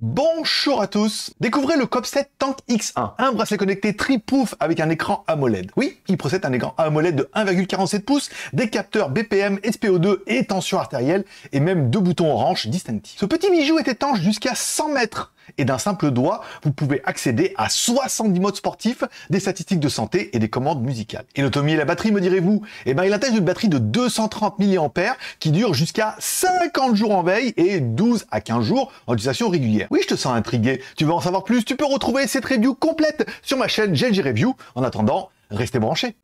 Bonjour à tous Découvrez le Copset Tank X1, un bracelet connecté tripouf avec un écran AMOLED. Oui, il possède un écran AMOLED de 1,47 pouces, des capteurs BPM, SPO2 et tension artérielle, et même deux boutons orange distinctifs. Ce petit bijou est étanche jusqu'à 100 mètres et d'un simple doigt, vous pouvez accéder à 70 modes sportifs, des statistiques de santé et des commandes musicales. Et l'automie et la batterie, me direz-vous Eh bien, il intègre une batterie de 230 mAh qui dure jusqu'à 50 jours en veille et 12 à 15 jours en utilisation régulière. Oui, je te sens intrigué. Tu veux en savoir plus Tu peux retrouver cette review complète sur ma chaîne GLG Review. En attendant, restez branchés.